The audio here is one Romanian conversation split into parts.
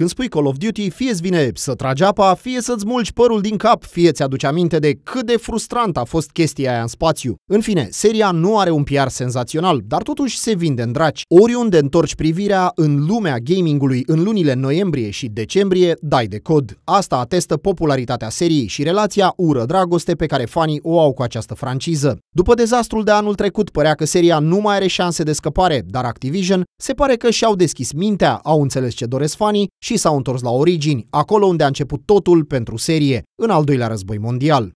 Când spui Call of Duty, fie îți vine să tragi apa, fie să-ți mulci părul din cap, fie ți aduce aminte de cât de frustrant a fost chestia aia în spațiu. În fine, seria nu are un PR senzațional, dar totuși se vinde în draci. Oriunde întorci privirea, în lumea gamingului în lunile noiembrie și decembrie, dai de cod. Asta atestă popularitatea seriei și relația ură-dragoste pe care fanii o au cu această franciză. După dezastrul de anul trecut, părea că seria nu mai are șanse de scăpare, dar Activision se pare că și-au deschis mintea, au înțeles ce doresc fanii și și s-au întors la origini, acolo unde a început totul pentru serie, în al doilea război mondial.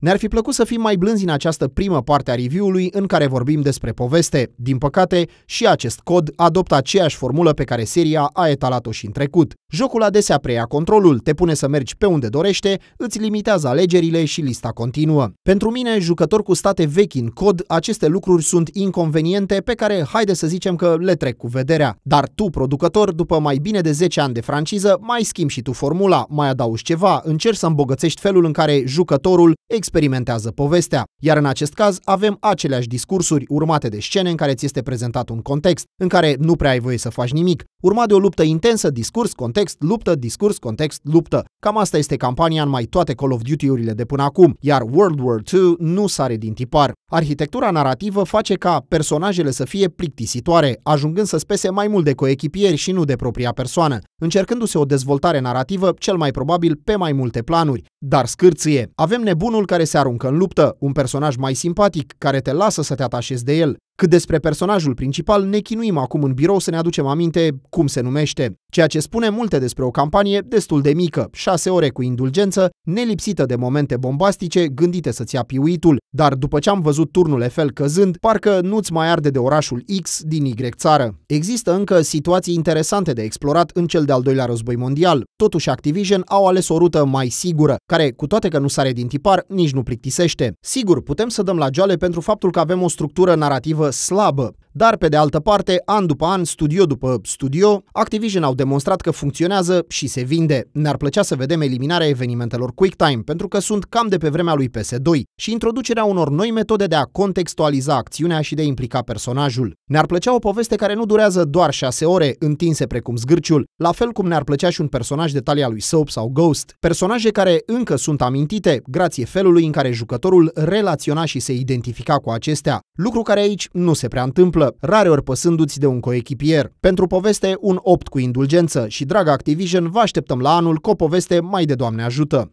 Ne-ar fi plăcut să fim mai blânzi în această primă parte a review-ului în care vorbim despre poveste. Din păcate, și acest cod adoptă aceeași formulă pe care seria a etalat-o și în trecut. Jocul adesea preia controlul, te pune să mergi pe unde dorește, îți limitează alegerile și lista continuă. Pentru mine, jucător cu state vechi în cod, aceste lucruri sunt inconveniente pe care haide să zicem că le trec cu vederea. Dar tu, producător, după mai bine de 10 ani de franciză, mai schimbi și tu formula, mai adaugi ceva, încerci să îmbogățești felul în care jucătorul experimentează povestea. Iar în acest caz avem aceleași discursuri urmate de scene în care ți este prezentat un context, în care nu prea ai voie să faci nimic, urmat de o luptă intensă, discurs, context, luptă, discurs, context, luptă. Cam asta este campania în mai toate Call of Duty-urile de până acum, iar World War II nu sare din tipar. Arhitectura narrativă face ca personajele să fie plictisitoare, ajungând să spese mai mult de coechipieri și nu de propria persoană, încercându-se o dezvoltare narrativă cel mai probabil pe mai multe planuri. Dar scârție, avem nebunul care care se aruncă în luptă, un personaj mai simpatic care te lasă să te atașezi de el. Cât despre personajul principal, ne chinuim acum în birou să ne aducem aminte cum se numește ceea ce spune multe despre o campanie destul de mică, șase ore cu indulgență, nelipsită de momente bombastice gândite să-ți ia piuitul, dar după ce am văzut turnul Eiffel căzând, parcă nu-ți mai arde de orașul X din Y țară. Există încă situații interesante de explorat în cel de-al doilea război mondial. Totuși Activision au ales o rută mai sigură, care, cu toate că nu sare din tipar, nici nu plictisește. Sigur, putem să dăm la joale pentru faptul că avem o structură narrativă slabă, dar pe de altă parte, an după an, studio după studio, Activision au demonstrat că funcționează și se vinde. Ne-ar plăcea să vedem eliminarea evenimentelor QuickTime, pentru că sunt cam de pe vremea lui PS2 și introducerea unor noi metode de a contextualiza acțiunea și de a implica personajul. Ne-ar plăcea o poveste care nu durează doar 6 ore, întinse precum zgârciul, la fel cum ne-ar plăcea și un personaj de talia lui Soap sau Ghost, personaje care încă sunt amintite, grație felului în care jucătorul relaționa și se identifica cu acestea, lucru care aici nu se prea întâmplă, rareori păsându-ți de un coechipier. Pentru poveste, un 8 cu indulgență indulgență și, dragă Activision, vă așteptăm la anul cu o poveste mai de Doamne ajută.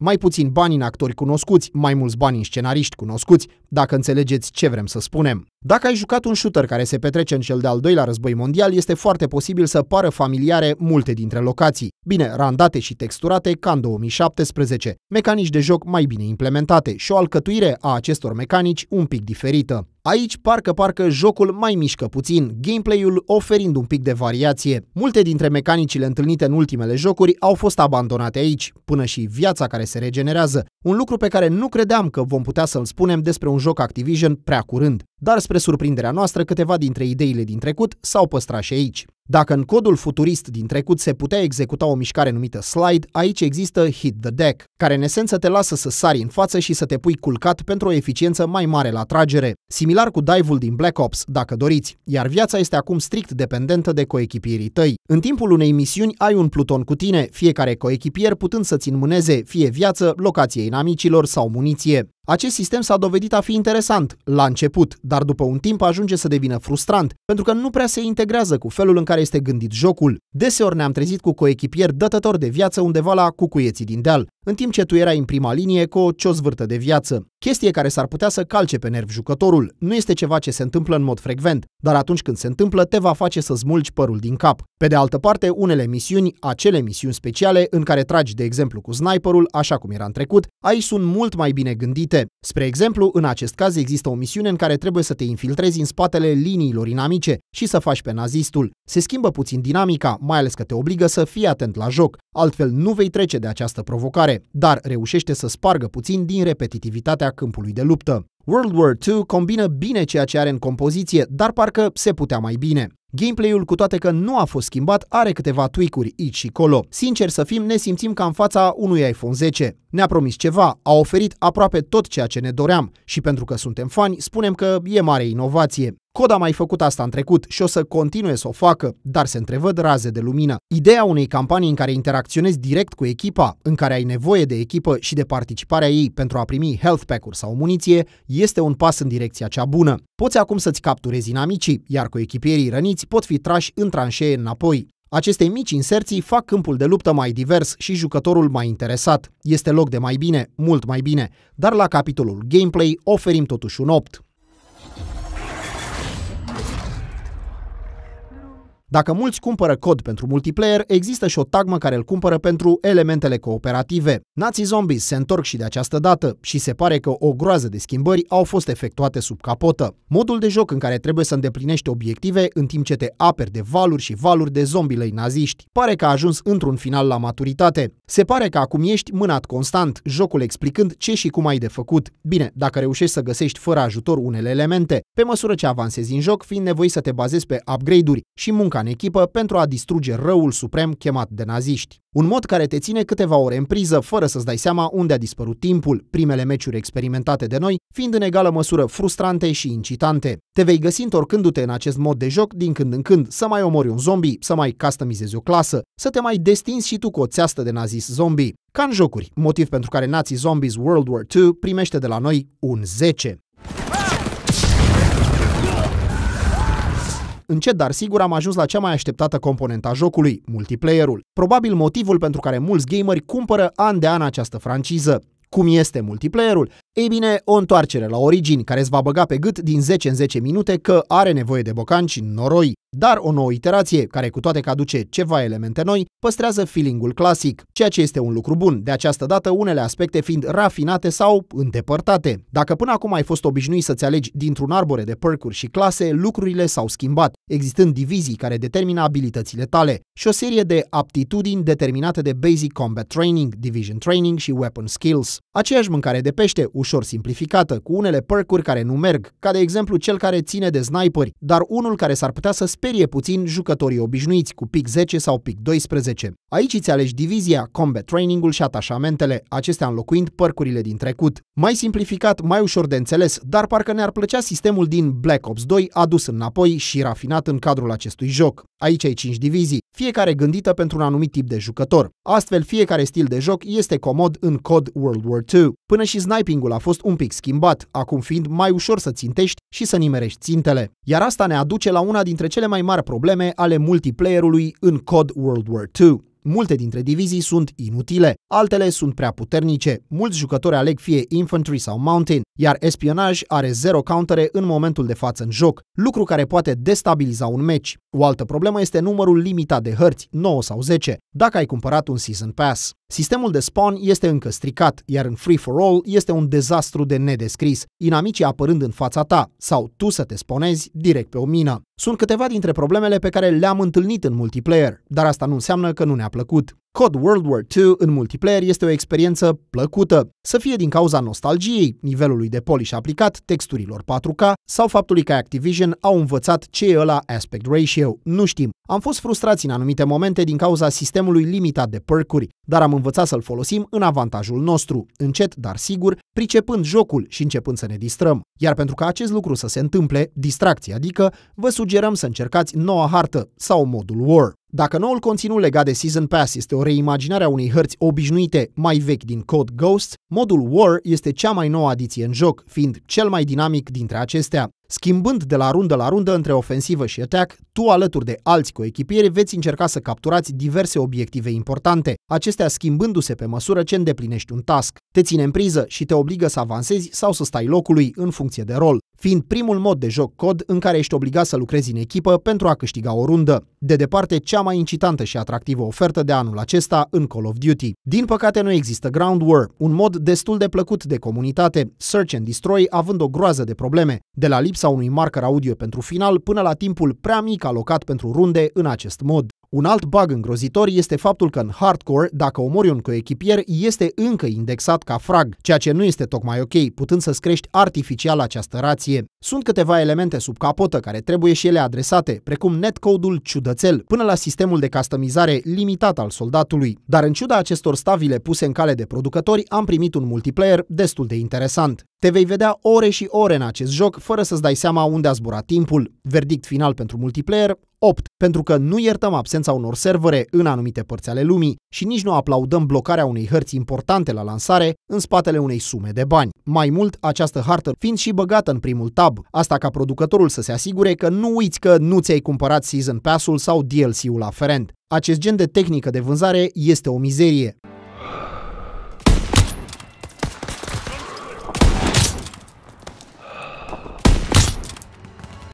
Mai puțin bani în actori cunoscuți, mai mulți bani în scenariști cunoscuți, dacă înțelegeți ce vrem să spunem. Dacă ai jucat un shooter care se petrece în cel de-al doilea război mondial, este foarte posibil să pară familiare multe dintre locații. Bine, randate și texturate ca în 2017, mecanici de joc mai bine implementate și o alcătuire a acestor mecanici un pic diferită. Aici parcă parcă jocul mai mișcă puțin, gameplay-ul oferind un pic de variație. Multe dintre mecanicile întâlnite în ultimele jocuri au fost abandonate aici, până și viața care se regenerează, un lucru pe care nu credeam că vom putea să-l spunem despre un joc Activision prea curând. Dar spre surprinderea noastră, câteva dintre ideile din trecut s-au păstrat și aici. Dacă în codul futurist din trecut se putea executa o mișcare numită slide, aici există hit the deck, care în esență te lasă să sari în față și să te pui culcat pentru o eficiență mai mare la tragere, similar cu dive-ul din Black Ops, dacă doriți, iar viața este acum strict dependentă de coechipierii tăi. În timpul unei misiuni ai un pluton cu tine, fiecare coechipier putând să-ți înmâneze fie viață, locație inamicilor sau muniție. Acest sistem s-a dovedit a fi interesant la început, dar după un timp ajunge să devină frustrant, pentru că nu prea se integrează cu felul în care este gândit jocul. Deseori ne-am trezit cu coechipieri dătători de viață undeva la cucuieții din deal în timp ce tu erai în prima linie cu o ciozvârtă de viață. Chestie care s-ar putea să calce pe nerv jucătorul, nu este ceva ce se întâmplă în mod frecvent, dar atunci când se întâmplă te va face să smulgi părul din cap. Pe de altă parte, unele misiuni, acele misiuni speciale în care tragi de exemplu cu sniperul, așa cum era în trecut, aici sunt mult mai bine gândite. Spre exemplu, în acest caz există o misiune în care trebuie să te infiltrezi în spatele liniilor inamice și să faci pe nazistul. Se schimbă puțin dinamica, mai ales că te obligă să fii atent la joc, altfel nu vei trece de această provocare dar reușește să spargă puțin din repetitivitatea câmpului de luptă. World War II combină bine ceea ce are în compoziție, dar parcă se putea mai bine. Gameplay-ul, cu toate că nu a fost schimbat, are câteva tweak-uri aici și colo. Sincer să fim, ne simțim ca în fața unui iPhone 10. Ne-a promis ceva, a oferit aproape tot ceea ce ne doream și pentru că suntem fani, spunem că e mare inovație. Cod a mai făcut asta în trecut și o să continue să o facă, dar se întrevăd raze de lumină. Ideea unei campanii în care interacționezi direct cu echipa, în care ai nevoie de echipă și de participarea ei pentru a primi health pack-uri sau muniție, este un pas în direcția cea bună. Poți acum să-ți capturezi inamicii, iar cu echipierii răniți pot fi trași în tranșee înapoi. Aceste mici inserții fac câmpul de luptă mai divers și jucătorul mai interesat. Este loc de mai bine, mult mai bine, dar la capitolul gameplay oferim totuși un 8. Dacă mulți cumpără cod pentru multiplayer, există și o tagmă care îl cumpără pentru elementele cooperative. Nazi Zombies se întorc și de această dată și se pare că o groază de schimbări au fost efectuate sub capotă. Modul de joc în care trebuie să îndeplinești obiective în timp ce te aperi de valuri și valuri de zombilei naziști pare că a ajuns într-un final la maturitate. Se pare că acum ești mânat constant, jocul explicând ce și cum ai de făcut. Bine, dacă reușești să găsești fără ajutor unele elemente, pe măsură ce avansezi în joc, fiind nevoit să te bazezi pe upgrade-uri și munca munca în echipă pentru a distruge răul suprem chemat de naziști. Un mod care te ține câteva ore în priză, fără să-ți dai seama unde a dispărut timpul, primele meciuri experimentate de noi fiind în egală măsură frustrante și incitante. Te vei găsi întorcându-te în acest mod de joc din când în când, să mai omori un zombie, să mai customizezi o clasă, să te mai destinzi și tu cu o țeastă de nazis zombie. Ca în jocuri, motiv pentru care nații Zombies World War II primește de la noi un 10. Încet, dar sigur, am ajuns la cea mai așteptată componentă a jocului, multiplayerul. Probabil motivul pentru care mulți gameri cumpără an de an această franciză. Cum este multiplayerul? Ei bine, o întoarcere la origini care îți va băga pe gât din 10 în 10 minute că are nevoie de bocanci în noroi, dar o nouă iterație, care cu toate că aduce ceva elemente noi, păstrează feelingul clasic, ceea ce este un lucru bun, de această dată unele aspecte fiind rafinate sau îndepărtate. Dacă până acum ai fost obișnuit să-ți alegi dintr-un arbore de percuri și clase, lucrurile s-au schimbat, existând divizii care determină abilitățile tale și o serie de aptitudini determinate de Basic Combat Training, Division Training și Weapon Skills. Aceeași mâncare de pește, ușor simplificată, cu unele perk care nu merg, ca de exemplu cel care ține de sniperi, dar unul care s-ar putea să sperie puțin jucătorii obișnuiți cu pic 10 sau pic 12. Aici îți alegi divizia, combat training-ul și atașamentele, acestea înlocuind percurile din trecut. Mai simplificat, mai ușor de înțeles, dar parcă ne-ar plăcea sistemul din Black Ops 2 adus înapoi și rafinat în cadrul acestui joc. Aici ai 5 divizii, fiecare gândită pentru un anumit tip de jucător. Astfel, fiecare stil de joc este comod în COD World War II. Până și snipingul a a fost un pic schimbat, acum fiind mai ușor să țintești și să nimerești țintele. Iar asta ne aduce la una dintre cele mai mari probleme ale multiplayerului în COD World War II. Multe dintre divizii sunt inutile, altele sunt prea puternice. Mulți jucători aleg fie infantry sau mountain, iar espionaj are zero countere în momentul de față în joc, lucru care poate destabiliza un meci. O altă problemă este numărul limitat de hărți, 9 sau 10, dacă ai cumpărat un season pass. Sistemul de spawn este încă stricat, iar în free-for-all este un dezastru de nedescris, inamicii apărând în fața ta, sau tu să te sponezi direct pe o mină. Sunt câteva dintre problemele pe care le-am întâlnit în multiplayer, dar asta nu înseamnă că nu ne-a plăcut. COD World War II în multiplayer este o experiență plăcută, să fie din cauza nostalgiei, nivelului de polish aplicat, texturilor 4K sau faptului că Activision au învățat ce e ăla aspect ratio, nu știm. Am fost frustrați în anumite momente din cauza sistemului limitat de percuri, dar am învățat să-l folosim în avantajul nostru, încet dar sigur, pricepând jocul și începând să ne distrăm. Iar pentru ca acest lucru să se întâmple, distracție adică, vă sugerăm să încercați noua hartă sau modul War. Dacă noul conținut legat de Season Pass este o reimaginare a unei hărți obișnuite mai vechi din Code Ghosts, modul War este cea mai nouă adiție în joc, fiind cel mai dinamic dintre acestea. Schimbând de la rundă la rundă între ofensivă și atac, tu alături de alți coechipieri veți încerca să capturați diverse obiective importante, acestea schimbându-se pe măsură ce îndeplinești un task. Te ține în priză și te obligă să avansezi sau să stai locului în funcție de rol fiind primul mod de joc COD în care ești obligat să lucrezi în echipă pentru a câștiga o rundă, de departe cea mai incitantă și atractivă ofertă de anul acesta în Call of Duty. Din păcate nu există Ground War, un mod destul de plăcut de comunitate, Search and Destroy având o groază de probleme, de la lipsa unui marker audio pentru final până la timpul prea mic alocat pentru runde în acest mod. Un alt bug îngrozitor este faptul că în hardcore, dacă omori un coechipier, este încă indexat ca frag, ceea ce nu este tocmai ok, putând să crești artificial această rație. Sunt câteva elemente sub capotă care trebuie și ele adresate, precum netcode-ul ciudățel, până la sistemul de customizare limitat al soldatului. Dar în ciuda acestor stavile puse în cale de producători, am primit un multiplayer destul de interesant. Te vei vedea ore și ore în acest joc, fără să-ți dai seama unde a zburat timpul. Verdict final pentru multiplayer, 8. Pentru că nu iertăm absența unor servere în anumite părți ale lumii și nici nu aplaudăm blocarea unei hărți importante la lansare în spatele unei sume de bani. Mai mult, această hartă fiind și băgată în primul tab, asta ca producătorul să se asigure că nu uiți că nu ți-ai cumpărat Season Pass-ul sau DLC-ul aferent. Acest gen de tehnică de vânzare este o mizerie.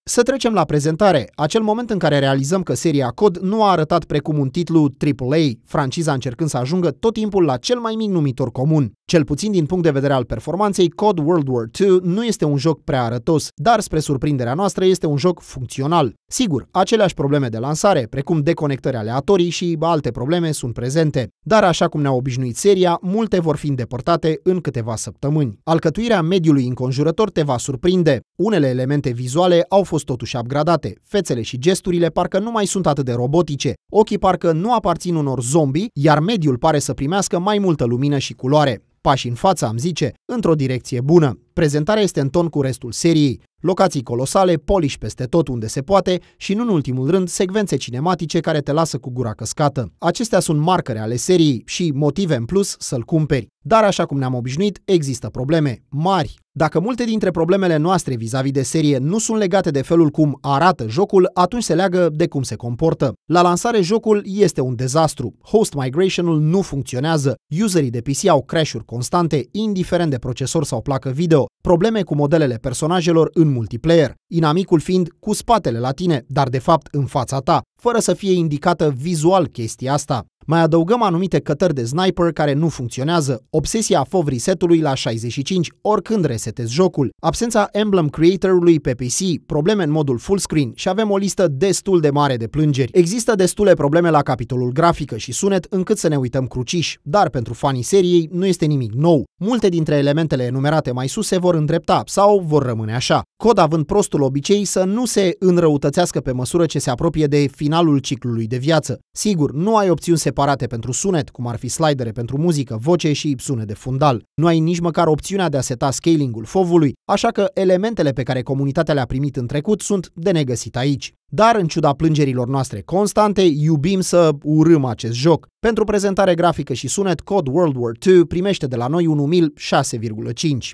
Să trecem la prezentare, acel moment în care realizăm că seria Cod nu a arătat precum un titlu AAA, franciza încercând să ajungă tot timpul la cel mai mic numitor comun. Cel puțin din punct de vedere al performanței, COD World War II nu este un joc prea arătos, dar spre surprinderea noastră este un joc funcțional. Sigur, aceleași probleme de lansare, precum deconectări aleatorii și alte probleme sunt prezente, dar așa cum ne-a obișnuit seria, multe vor fi îndepărtate în câteva săptămâni. Alcătuirea mediului înconjurător te va surprinde. Unele elemente vizuale au fost totuși upgradate, fețele și gesturile parcă nu mai sunt atât de robotice, ochii parcă nu aparțin unor zombi, iar mediul pare să primească mai multă lumină și culoare. Pași în față, am zice, într-o direcție bună. Prezentarea este în ton cu restul seriei. Locații colosale, poliși peste tot unde se poate și, în ultimul rând, secvențe cinematice care te lasă cu gura căscată. Acestea sunt marcări ale seriei și motive în plus să-l cumperi. Dar, așa cum ne-am obișnuit, există probleme mari, dacă multe dintre problemele noastre vis-a-vis de serie nu sunt legate de felul cum arată jocul, atunci se leagă de cum se comportă. La lansare, jocul este un dezastru. Host migration-ul nu funcționează. Userii de PC au crash-uri constante, indiferent de procesor sau placă video. Probleme cu modelele personajelor în multiplayer. Inamicul fiind cu spatele la tine, dar de fapt în fața ta, fără să fie indicată vizual chestia asta. Mai adăugăm anumite cătări de sniper care nu funcționează, obsesia fov resetului la 65 oricând resetezi jocul, absența emblem creatorului pe PC, probleme în modul full screen și avem o listă destul de mare de plângeri. Există destule probleme la capitolul grafică și sunet încât să ne uităm cruciși, dar pentru fanii seriei nu este nimic nou. Multe dintre elementele enumerate mai sus se vor îndrepta sau vor rămâne așa. Cod având prostul obicei să nu se înrăutățească pe măsură ce se apropie de finalul ciclului de viață. Sigur, nu ai opțiuni separate pentru sunet, cum ar fi slidere pentru muzică, voce și sunet de fundal. Nu ai nici măcar opțiunea de a seta scaling-ul fovului, așa că elementele pe care comunitatea le-a primit în trecut sunt de negăsit aici. Dar, în ciuda plângerilor noastre constante, iubim să urâm acest joc. Pentru prezentare grafică și sunet, Cod World War II primește de la noi un umil 6,5.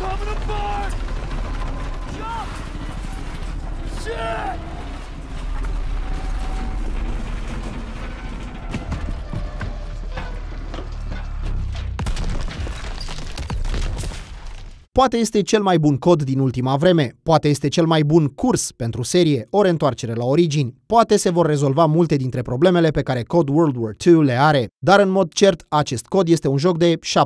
coming apart! Poate este cel mai bun cod din ultima vreme, poate este cel mai bun curs pentru serie, ori întoarcere la origini, poate se vor rezolva multe dintre problemele pe care Cod World War II le are, dar în mod cert acest cod este un joc de 7,5,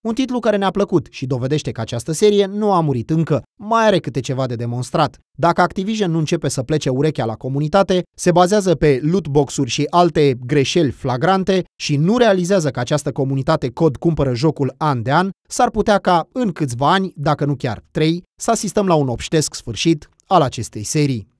un titlu care ne-a plăcut și dovedește că această serie nu a murit încă, mai are câte ceva de demonstrat. Dacă Activision nu începe să plece urechea la comunitate, se bazează pe lootbox-uri și alte greșeli flagrante și nu realizează că această comunitate cod cumpără jocul an de an, s-ar putea ca în câțiva ani, dacă nu chiar trei, să asistăm la un obștesc sfârșit al acestei serii.